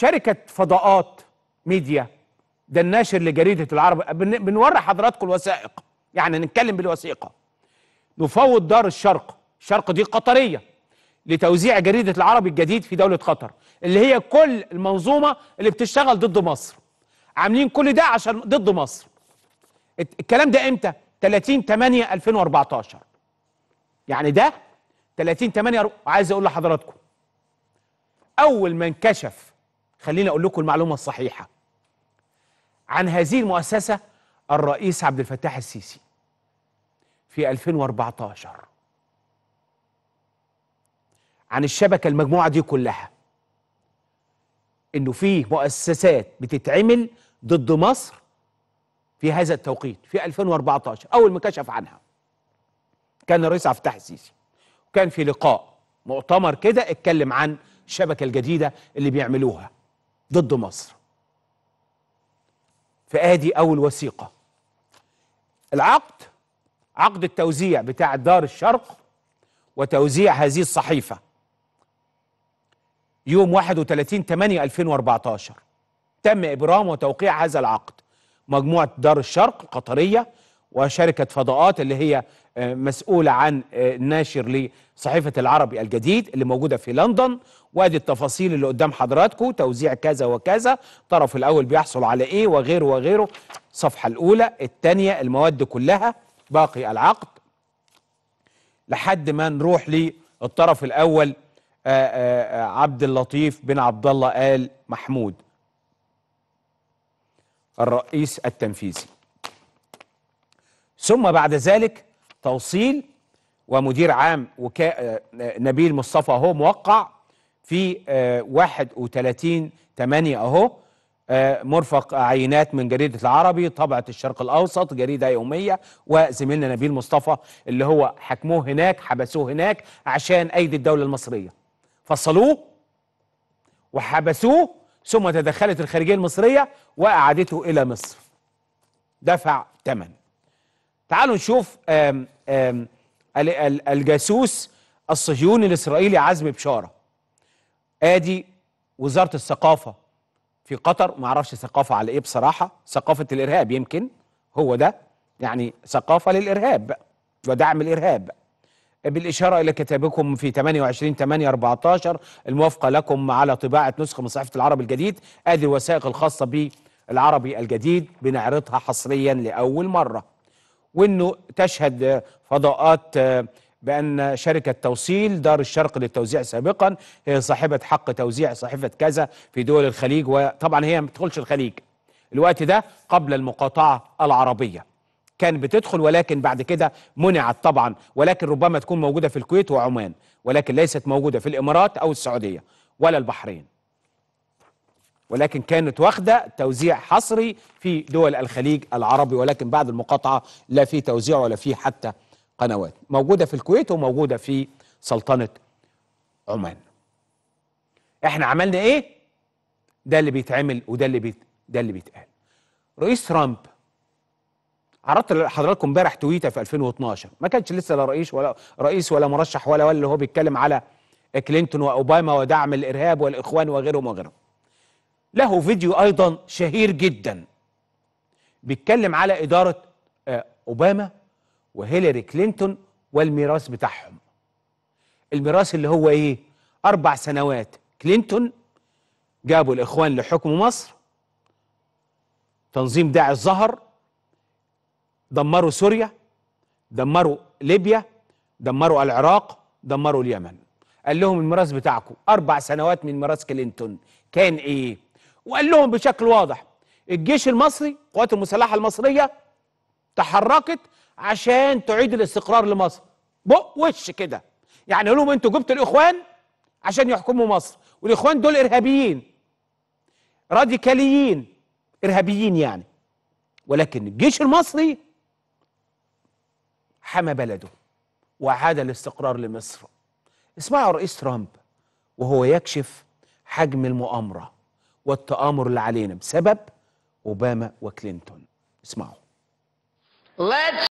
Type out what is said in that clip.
شركه فضاءات ميديا ده الناشر لجريده العرب بنوري حضراتكم الوثائق يعني نتكلم بالوثيقه نفوض دار الشرق الشرق دي قطريه لتوزيع جريده العرب الجديد في دوله قطر اللي هي كل المنظومه اللي بتشتغل ضد مصر عاملين كل ده عشان ضد مصر الكلام ده امتى 30 8 2014 يعني ده 30 8 عايز اقول لحضراتكم اول ما انكشف خليني أقول لكم المعلومة الصحيحة عن هذه المؤسسة الرئيس عبد الفتاح السيسي في 2014 عن الشبكة المجموعة دي كلها إنه في مؤسسات بتتعمل ضد مصر في هذا التوقيت في 2014 أول ما كشف عنها كان الرئيس عبد الفتاح السيسي وكان في لقاء مؤتمر كده اتكلم عن الشبكة الجديدة اللي بيعملوها ضد مصر فادي اول وثيقه العقد عقد التوزيع بتاع دار الشرق وتوزيع هذه الصحيفه يوم 31 8 2014 تم ابرام وتوقيع هذا العقد مجموعه دار الشرق القطريه وشركة فضاءات اللي هي آه، مسؤولة عن آه، ناشر لصحيفة العربي الجديد اللي موجودة في لندن وادي التفاصيل اللي قدام حضراتكم توزيع كذا وكذا الطرف الأول بيحصل على إيه وغيره وغيره الصفحة الأولى الثانية المواد كلها باقي العقد لحد ما نروح للطرف الأول آه، عبد اللطيف بن عبد الله آل محمود الرئيس التنفيذي ثم بعد ذلك توصيل ومدير عام وكاء آه، آه، نبيل مصطفى اهو موقع في 31 آه، 8 اهو مرفق عينات من جريدة العربي طبعة الشرق الأوسط جريدة يومية وزميلنا نبيل مصطفى اللي هو حكموه هناك حبسوه هناك عشان أيدي الدولة المصرية فصلوه وحبسوه ثم تدخلت الخارجية المصرية وأعادته إلى مصر دفع ثمن تعالوا نشوف آم آم الجاسوس الصهيوني الاسرائيلي عزمي بشاره ادي وزاره الثقافه في قطر ما اعرفش ثقافه على ايه بصراحه ثقافه الارهاب يمكن هو ده يعني ثقافه للارهاب ودعم الارهاب بالإشارة إلى كتابكم في 28 8 14 الموافقة لكم على طباعة نسخة من صحيفة العرب الجديد هذه الوثائق الخاصة بالعربي الجديد بنعرضها حصريا لأول مرة وانه تشهد فضاءات آه، بأن شركة توصيل دار الشرق للتوزيع سابقا هي صاحبة حق توزيع صحيفة كذا في دول الخليج وطبعا هي ما بتدخلش الخليج الوقت ده قبل المقاطعة العربية كان بتدخل ولكن بعد كده منعت طبعا ولكن ربما تكون موجودة في الكويت وعمان ولكن ليست موجودة في الإمارات أو السعودية ولا البحرين ولكن كانت واخده توزيع حصري في دول الخليج العربي ولكن بعد المقاطعه لا في توزيع ولا في حتى قنوات موجوده في الكويت وموجوده في سلطنه عمان احنا عملنا ايه ده اللي بيتعمل وده اللي بيت... ده اللي بيتقال رئيس ترامب عرضت لحضراتكم امبارح تويته في 2012 ما كانش لسه لا رئيس ولا رئيس ولا مرشح ولا ولا اللي هو بيتكلم على كلينتون واوباما ودعم الارهاب والاخوان وغيرهم وغيرهم له فيديو ايضا شهير جدا بيتكلم على اداره آه، اوباما وهيلاري كلينتون والميراث بتاعهم الميراث اللي هو ايه اربع سنوات كلينتون جابوا الاخوان لحكم مصر تنظيم داعي الظهر دمروا سوريا دمروا ليبيا دمروا العراق دمروا اليمن قال لهم الميراث بتاعكم اربع سنوات من ميراث كلينتون كان ايه وقال لهم بشكل واضح الجيش المصري القوات المسلحه المصريه تحركت عشان تعيد الاستقرار لمصر بق وش كده يعني لهم انتوا جبتوا الاخوان عشان يحكموا مصر والاخوان دول ارهابيين راديكاليين ارهابيين يعني ولكن الجيش المصري حمى بلده وعاد الاستقرار لمصر اسمعوا رئيس ترامب وهو يكشف حجم المؤامره والتآمر اللي علينا بسبب أوباما وكلينتون اسمعوا Let's